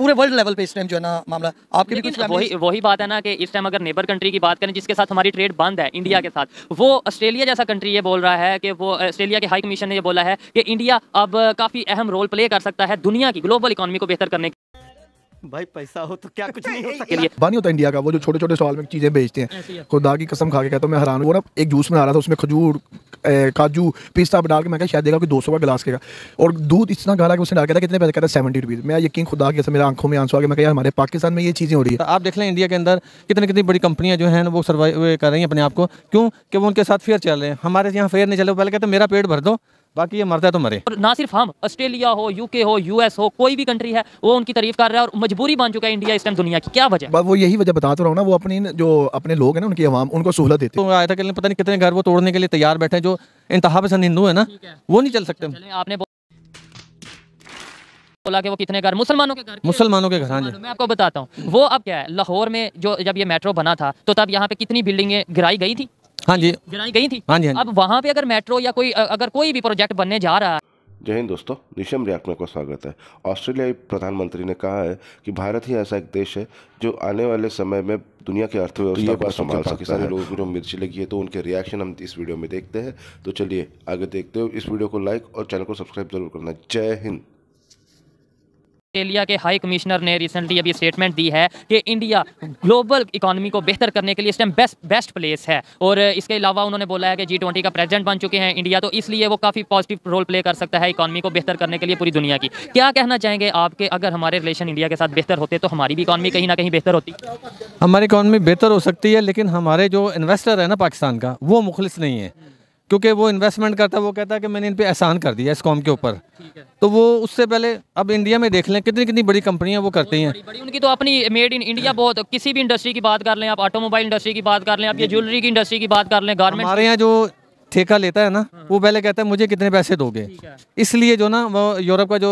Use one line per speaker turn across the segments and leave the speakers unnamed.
पूरे world level पे इस टाइम जो है ना मामला आपके भी कुछ वही वही बात है ना कि इस टाइम अगर नेबर कंट्री की बात करें जिसके साथ हमारी ट्रेड बंद है इंडिया के साथ वो ऑस्ट्रेलिया जैसा कंट्री ये बोल रहा है कि वो ऑस्ट्रेलिया के हाई कमीशन ने ये बोला है कि इंडिया अब काफ़ी अहम रोल प्ले कर सकता है दुनिया की ग्लोबल इकोनॉमी को बेहतर करने की भाई पैसा हो तो क्या कुछ नहीं हो सके सकता
बानी होता इंडिया का वो जो छोटे छोटे सवाल में चीजें बेचते हैं खुदा की कसम खा के कहता हूँ मैं हैरान वो ना एक जूस में आ रहा था उसमें खजूर काजू पिस्ता डाल के मैं शायद देगा कि दो सौ का गिलास के और दूध इतना गाला कि उसने डाल के था कितने पैसे कहता है सेवेंटी रुपीज़ मैं यकीन खुदा के मेरे आंखों में आंसू आ गया मैं क्या हमारे पाकिस्तान में ये चीज़ें हो रही है
आप देख लें इंडिया के अंदर कितनी कितनी बड़ी कंपनियाँ जो हैं वो सर्वाइव कर रही हैं अपने आप को क्यों वो उनके साथ फेयर चल रहे हैं हमारे यहाँ फेयर नहीं चल रहे पहले कहते मेरा पेट भर दो
बाकी ये मरता है तो मरे
और ना सिर्फ हम ऑस्ट्रेलिया हो यूके हो यूएस हो कोई भी कंट्री है वो उनकी तारीफ कर रहा है और मजबूरी बन चुका है इंडिया इस टाइम दुनिया की क्या वजह
वो यही वजह बता तो रहा हूँ ना वो अपनी जो अपने लोग हैं ना
उनकी आवाम उनको सहूलत देते हैं तो आयता पता नहीं कितने घर वो तोड़ने के लिए तैयार बैठे हैं जो इंतहा पसंद हिंदू है ना वो नहीं चल सकते
आपने बोला कि वो कितने घर मुसलमानों के घर
मुसलमानों के घर हाँ मैं
आपको बताता हूँ वो अब क्या है लाहौर में जो जब ये मेट्रो बना था तो तब यहाँ पे कितनी बिल्डिंगें गिराई गई थी हाँ जी जनाई गई थी हाँ, हाँ जी अब वहाँ पे अगर मेट्रो या कोई अगर कोई भी प्रोजेक्ट बनने जा रहा है
जय हिंद दोस्तों निशम रियाक में आपका स्वागत है ऑस्ट्रेलियाई प्रधानमंत्री ने कहा है कि भारत ही ऐसा एक देश है जो आने वाले समय में दुनिया की तो अर्थव्यवस्था को संभाल सके सारे लोगों जो मिर्ची लगी है तो उनके रिएक्शन हम इस वीडियो में देखते हैं तो चलिए आगे देखते हो इस वीडियो को लाइक और चैनल को सब्सक्राइब जरूर करना जय हिंद
ऑस्ट्रेलिया के हाई कमिश्नर ने रिसेंटली अभी स्टेटमेंट दी है कि इंडिया ग्लोबल इकोनॉमी को बेहतर करने के लिए इस टाइम बेस्ट बेस्ट प्लेस है और इसके अलावा उन्होंने बोला है कि जी ट्वेंटी का प्रेजिडेंट बन चुके हैं इंडिया तो इसलिए वो काफ़ी पॉजिटिव रोल प्ले कर सकता है इकॉनमी को बेहतर करने के लिए पूरी दुनिया की क्या कहना चाहेंगे आपके अगर हमारे रिलेशन इंडिया के साथ बेहतर होते तो हमारी भी इकॉनमी कहीं ना कहीं बेहतर होती
हमारी इकॉनमी बेहतर हो सकती है लेकिन हमारे जो इन्वेस्टर है ना पाकिस्तान का वो मुखलिस नहीं है क्योंकि वो इन्वेस्टमेंट करता है वो कहता है कि मैंने इन पर एहसान कर दिया इस कॉम के ऊपर तो वो उससे पहले अब इंडिया में देख लें कितनी कितनी बड़ी कंपनियां वो करती हैं
उनकी तो अपनी मेड इन इंडिया बहुत किसी भी इंडस्ट्री की बात कर लें आप ऑटोमोबाइल इंडस्ट्री की बात कर लें आप ये ज्वेलरी की इंडस्ट्री की बात कर लें गारमेंट हमारे यहाँ
जो ठेका लेता है ना हाँ। वो पहले कहता है मुझे कितने पैसे दोगे इसलिए जो ना वो यूरोप का जो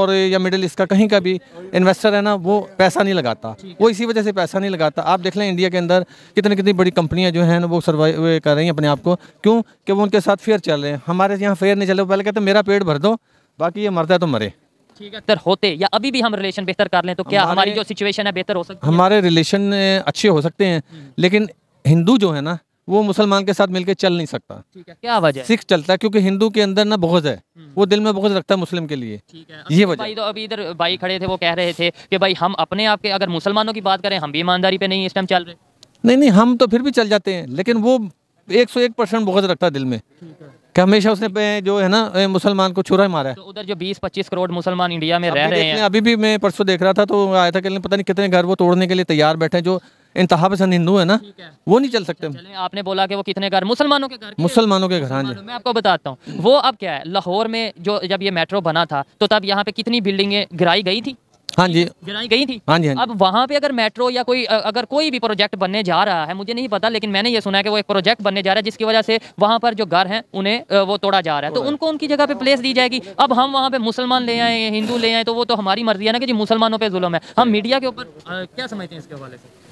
और या मिडिल ईस्ट का कहीं का भी इन्वेस्टर है ना वो पैसा नहीं लगाता वो इसी वजह से पैसा नहीं लगाता आप देख लें इंडिया के अंदर कितनी कितनी बड़ी कंपनियाँ जो हैं वो सर्वाइव कर रही हैं अपने आप को क्यों कि वो उनके साथ फेयर चल रहे हैं हमारे यहाँ फेयर नहीं चल रहे पहले कहते मेरा पेट भर दो बाकी ये मरता है तो मरे
ठीक है होते या अभी भी हम रिलेशन बेहतर कर लें तो क्या हमारी जो सिचुएशन है बेहतर हो सकती
है हमारे रिलेशन अच्छे हो सकते हैं हम्म। लेकिन हिंदू जो है ना वो मुसलमान के साथ मिलकर चल नहीं सकता ठीक है क्या वजह सिख चलता है क्योंकि हिंदू के अंदर ना बहुत है हम्म। वो दिल में बहुत रखता है मुस्लिम के लिए ये तो वजह भाई
तो अभी इधर भाई खड़े थे वो कह रहे थे कि भाई हम अपने आप के अगर मुसलमानों की बात करें हम भी ईमानदारी पे नहीं इस टाइम चल रहे
नहीं नहीं हम तो फिर भी चल जाते हैं लेकिन वो एक सौ एक परसेंट बहुत रखता है दिल में कि हमेशा उसने जो है ना मुसलमान को छुरा मारा है तो
उधर जो 20-25 करोड़ मुसलमान इंडिया में रह रहे हैं
अभी भी मैं परसों देख रहा था तो आया था कि पता नहीं कितने घर वो तोड़ने के लिए तैयार बैठे जो इंतहा पसंद हिंदू है ना है। वो नहीं
चल अच्छा, सकते आपने बोला कि वो कितने घर मुसलमानों के घर
मुसलमानों के घर हाँ जी
मैं आपको बताता हूँ वो अब क्या है लाहौर में जो जब ये मेट्रो बना था तो तब यहाँ पे कितनी बिल्डिंगे गिराई गई थी हाँ जी गिराई गई थी हाँ जी हाँ अब वहाँ पे अगर मेट्रो या कोई अगर कोई भी प्रोजेक्ट बनने जा रहा है मुझे नहीं पता लेकिन मैंने ये सुना है कि वो एक प्रोजेक्ट बनने जा रहा है जिसकी वजह से वहाँ पर जो घर हैं उन्हें वो तोड़ा जा रहा है तो उनको उनकी जगह पे प्लेस दी जाएगी अब हम वहाँ पे मुसलमान ले आए हिंदू ले आए तो वो तो हमारी मर्जी है ना कि मुसलमानों पर जुलम है हम मीडिया के ऊपर क्या समझते हैं इसके हवाले से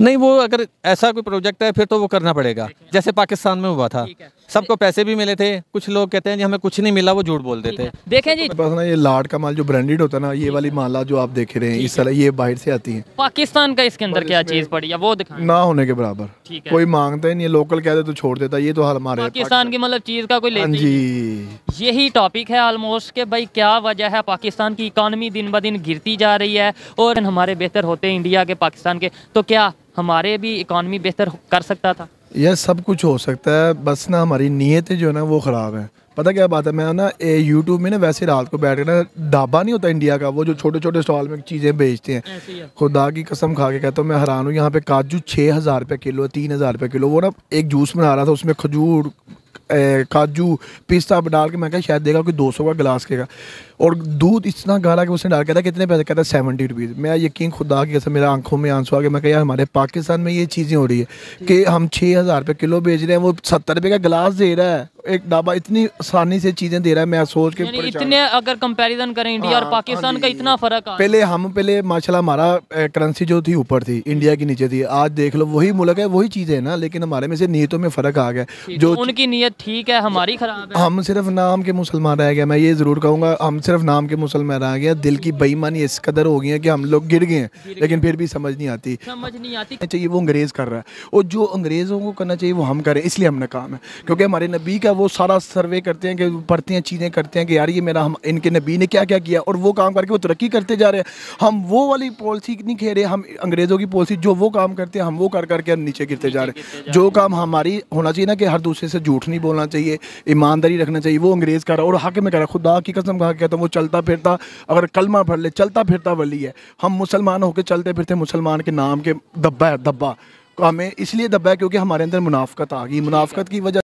नहीं वो अगर ऐसा कोई प्रोजेक्ट है फिर तो वो करना पड़ेगा जैसे पाकिस्तान में हुआ था सबको पैसे भी मिले थे कुछ लोग कहते हैं जी हमें कुछ नहीं मिला वो झूठ बोल देते देखे
देखें जी
पास ना ये लाट का माल जो ब्रांडेड होता है ना ये वाली माला जो आप देख रहे हैं इस तरह ये बाहर से आती है
पाकिस्तान का इसके अंदर क्या चीज
पड़ी है वो ना होने के बराबर कोई मांगता ही नहीं लोकल कहते तो छोड़ देता ये तो हाल हमारे पाकिस्तान
की मतलब चीज का कोई हाँ
जी
यही टॉपिक है ऑलमोस्ट के भाई क्या वजह है पाकिस्तान की इकोनॉमी दिन ब दिन गिरती जा रही है और हमारे बेहतर होते इंडिया के पाकिस्तान के तो क्या हमारे भी इकॉनमी बेहतर कर सकता था
यह सब कुछ हो सकता है बस ना हमारी नीयतें जो है ना वो ख़राब हैं पता क्या बात है मैं ना यूट्यूब में ना वैसे रात को बैठ के ना ढाबा नहीं होता इंडिया का वो जो छोटे छोटे स्टॉल में चीज़ें बेचते हैं खुदा की कसम खा के कहता हूँ मैं हैरान हूँ यहाँ पे काजू छः हज़ार रुपये किलो तीन हज़ार रुपये किलो वो ना एक जूस बना रहा था उसमें खजूर काजू पिस्ता डाल के मैं कहा शायद देगा कोई दो सौ का गिलास केगा और दूध इतना गाढ़ा कि उसने डाल कहता कितने पैसे कहता है सेवेंटी रुपीज़ मैं यकीन खुदा की कसम मेरा आंखों में आंसू आ गया मैं कहा यार हमारे पाकिस्तान में ये चीज़ें हो रही है कि हम छः हज़ार रुपये किलो बेच रहे हैं वो सत्तर रुपये का गिलास दे रहा है एक डाबा इतनी आसानी से चीजें दे रहा है मैं सोच के इतने
अगर कंपैरिजन करें इंडिया और पाकिस्तान हाँ, हाँ का इतना फर्क है पहले
हम पहले माशाल्लाह हमारा करेंसी जो थी ऊपर थी इंडिया की नीचे थी आज देख लो वही मुल्क है वही चीज है ना लेकिन हमारे में से नीयतों में फर्क आ गया जो
उनकी नीयत ठीक है हमारी खराब
है हम सिर्फ नाम के मुसलमान रह गए मैं ये जरूर कहूंगा हम सिर्फ नाम के मुसलमान रह गए दिल की बेईमानी इस कदर हो गई है की हम लोग गिर गए लेकिन फिर भी समझ नहीं आती समझ नहीं आती चाहिए वो अंग्रेज कर रहा है और जो अंग्रेजों को करना चाहिए वो हम करें इसलिए हमने काम है क्योंकि हमारे नबी का वो सारा सर्वे करते हैं कि पढ़ते हैं चीज़ें करते हैं कि यार ये मेरा हम इनके नबी ने क्या क्या किया और वो काम करके वो तरक्की करते जा रहे हैं हम वो वाली पॉलिसी नहीं खेल रहे हम अंग्रेज़ों की पॉलिसी जो वो काम करते हैं हम वो कर करके हम नीचे गिरते जा रहे हैं जो काम हमारी होना चाहिए ना कि हर दूसरे से झूठ नहीं बोलना चाहिए ईमानदारी रखना चाहिए वो अंग्रेज़ कर रहा और हाकि में कर रहा खुदा की कसम कहा कहता हूँ वो चलता फिरता अगर कलमा भर ले चलता फिरता वली है हम मुसलमान होकर चलते फिरते मुसलमान के नाम के दब्बा है दब्बा हमें इसलिए दब्बा है क्योंकि हमारे अंदर मुनाफ्त आ गई मुनाफ्त की वजह